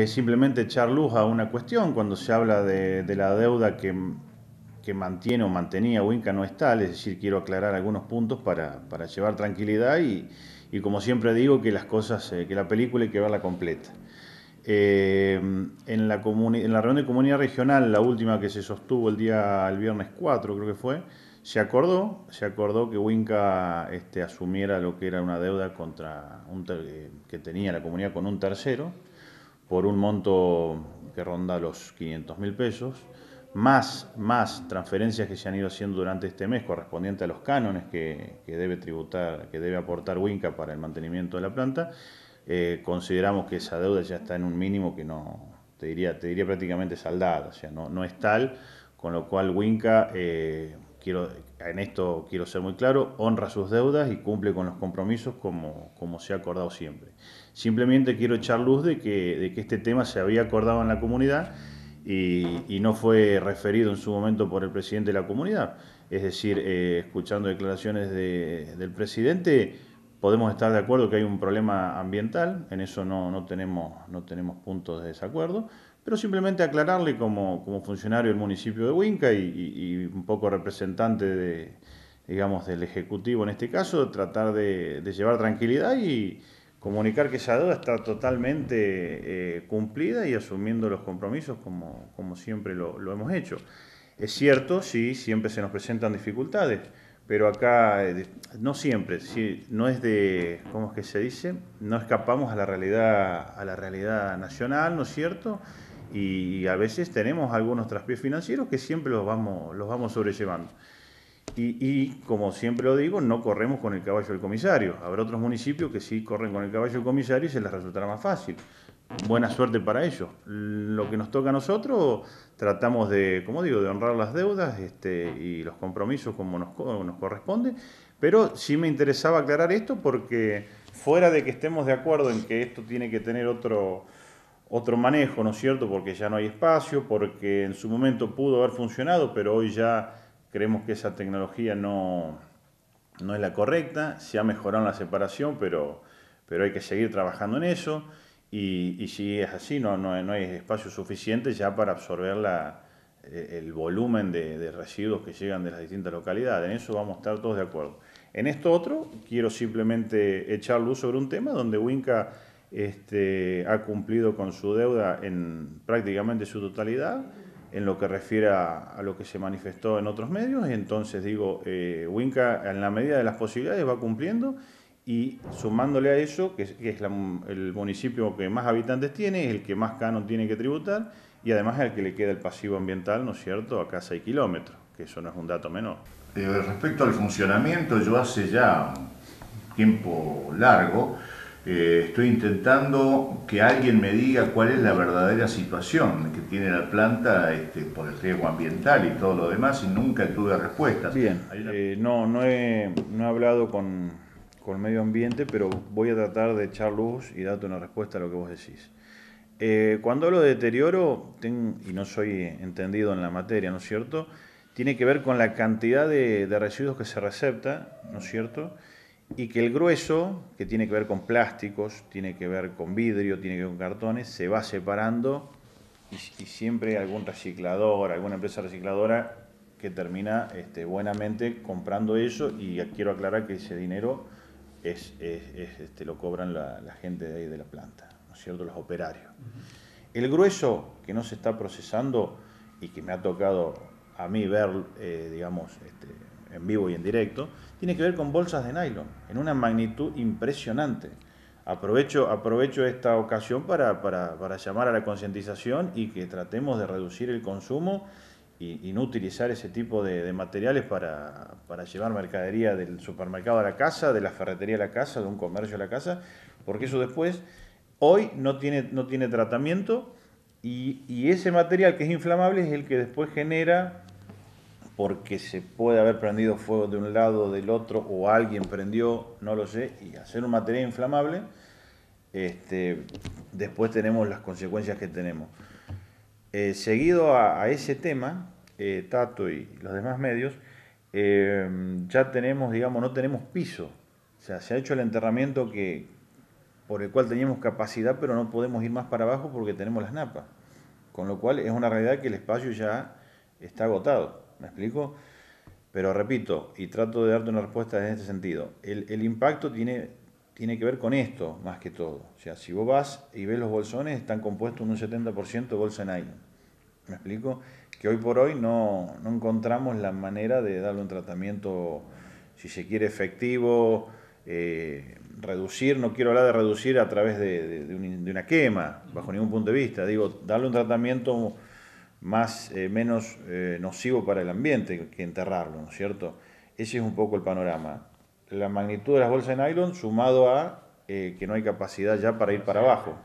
es simplemente echar luz a una cuestión cuando se habla de, la deuda que, mantiene o mantenía Winca no es tal, es decir, quiero aclarar algunos puntos para, llevar tranquilidad y, como siempre digo que las cosas, eh, que la película hay que verla completa. Eh, en, la reunión de comunidad regional, la última que se sostuvo el día, el viernes 4 creo que fue, se acordó, se acordó que Winca este, asumiera lo que era una deuda contra eh, que tenía la comunidad con un tercero, por un monto que ronda los 500 mil pesos, más, más transferencias que se han ido haciendo durante este mes correspondiente a los cánones que, debe tributar, que debe aportar Winca para el mantenimiento de la planta, eh, consideramos que esa deuda ya está en un mínimo que no, te diría, te diría prácticamente saldada, o sea, no, no es tal, con lo cual Winca... Eh, quiero, en esto quiero ser muy claro, honra sus deudas y cumple con los compromisos como, se ha acordado siempre. Simplemente quiero echar luz de que, este tema se había acordado en la comunidad y, no fue referido en su momento por el presidente de la comunidad. Es decir, eh, escuchando declaraciones del presidente, podemos estar de acuerdo que hay un problema ambiental, en eso no tenemos puntos de desacuerdo pero simplemente aclararle como, funcionario del municipio de Huinca y, un poco representante de, digamos, del Ejecutivo en este caso, tratar de, llevar tranquilidad y comunicar que esa deuda está totalmente eh, cumplida y asumiendo los compromisos como, siempre lo, hemos hecho. Es cierto, sí, siempre se nos presentan dificultades, pero acá eh, no siempre, no es de, ¿cómo es que se dice? No escapamos a la realidad, a la realidad nacional, ¿no es cierto? y a veces tenemos algunos traspiés financieros que siempre los vamos, los vamos sobrellevando. Y, como siempre lo digo, no corremos con el caballo del comisario. Habrá otros municipios que sí corren con el caballo del comisario y se les resultará más fácil. Buena suerte para ellos. Lo que nos toca a nosotros, tratamos de, como digo, de honrar las deudas este, y los compromisos como nos corresponde. Pero sí me interesaba aclarar esto porque fuera de que estemos de acuerdo en que esto tiene que tener otro, otro manejo, ¿no es cierto? Porque ya no hay espacio, porque en su momento pudo haber funcionado, pero hoy ya creemos que esa tecnología no, no es la correcta. Se ha mejorado la separación, pero, pero hay que seguir trabajando en eso. Y, si es así, no, no, hay espacio suficiente ya para absorber eh, el volumen de, de residuos que llegan de las distintas localidades. En eso vamos a estar todos de acuerdo. En esto otro, quiero simplemente echar luz sobre un tema donde Winca este, ha cumplido con su deuda en prácticamente su totalidad en lo que refiere a, lo que se manifestó en otros medios. Y entonces digo, eh, Winca en la medida de las posibilidades va cumpliendo y sumándole a eso, que es, el municipio que más habitantes tiene, es el que más canon tiene que tributar y además es el que le queda el pasivo ambiental, ¿no es cierto?, a casa y kilómetros, que eso no es un dato menor. Eh, respecto al funcionamiento, yo hace ya tiempo largo, eh, estoy intentando que alguien me diga cuál es la verdadera situación que tiene la planta este, por el riesgo ambiental y todo lo demás y nunca tuve respuesta. Bien, eh, no, no he, no he hablado con, el medio ambiente, pero voy a tratar de echar luz y darte una respuesta a lo que vos decís. Eh, cuando hablo de deterioro, y no soy entendido en la materia, ¿no es cierto? Tiene que ver con la cantidad de, de residuos que se recepta, ¿no es cierto? y que el grueso, que tiene que ver con plásticos, tiene que ver con vidrio, tiene que ver con cartones, se va separando y, siempre algún reciclador, alguna empresa recicladora que termina este, buenamente comprando eso y quiero aclarar que ese dinero es, este, lo cobran la, gente de ahí de la planta, ¿no es cierto? Los operarios. El grueso que no se está procesando y que me ha tocado a mí ver, eh, digamos, este, en vivo y en directo, tiene que ver con bolsas de nylon, en una magnitud impresionante. Aprovecho, aprovecho esta ocasión para, llamar a la concientización y que tratemos de reducir el consumo y, no utilizar ese tipo de, materiales para, llevar mercadería del supermercado a la casa, de la ferretería a la casa, de un comercio a la casa, porque eso después, hoy no tiene, no tiene tratamiento y, y ese material que es inflamable es el que después genera porque se puede haber prendido fuego de un lado, o del otro, o alguien prendió, no lo sé, y hacer un material inflamable, este, después tenemos las consecuencias que tenemos. Eh, seguido a, ese tema, eh, Tato y los demás medios, eh, ya tenemos, digamos, no tenemos piso. O sea, se ha hecho el enterramiento que, por el cual teníamos capacidad, pero no podemos ir más para abajo porque tenemos las napas. Con lo cual es una realidad que el espacio ya está agotado. ¿Me explico? Pero repito, y trato de darte una respuesta en este sentido, el, impacto tiene, tiene que ver con esto más que todo. O sea, si vos vas y ves los bolsones, están compuestos en un 70% de bolsa en aire. ¿Me explico? Que hoy por hoy no, encontramos la manera de darle un tratamiento, si se quiere, efectivo, eh, reducir, no quiero hablar de reducir a través de, de, una quema, bajo ningún punto de vista, digo, darle un tratamiento más, eh, menos eh, nocivo para el ambiente que enterrarlo, ¿no es cierto? Ese es un poco el panorama. La magnitud de las bolsas de nylon sumado a eh, que no hay capacidad ya para ir para abajo.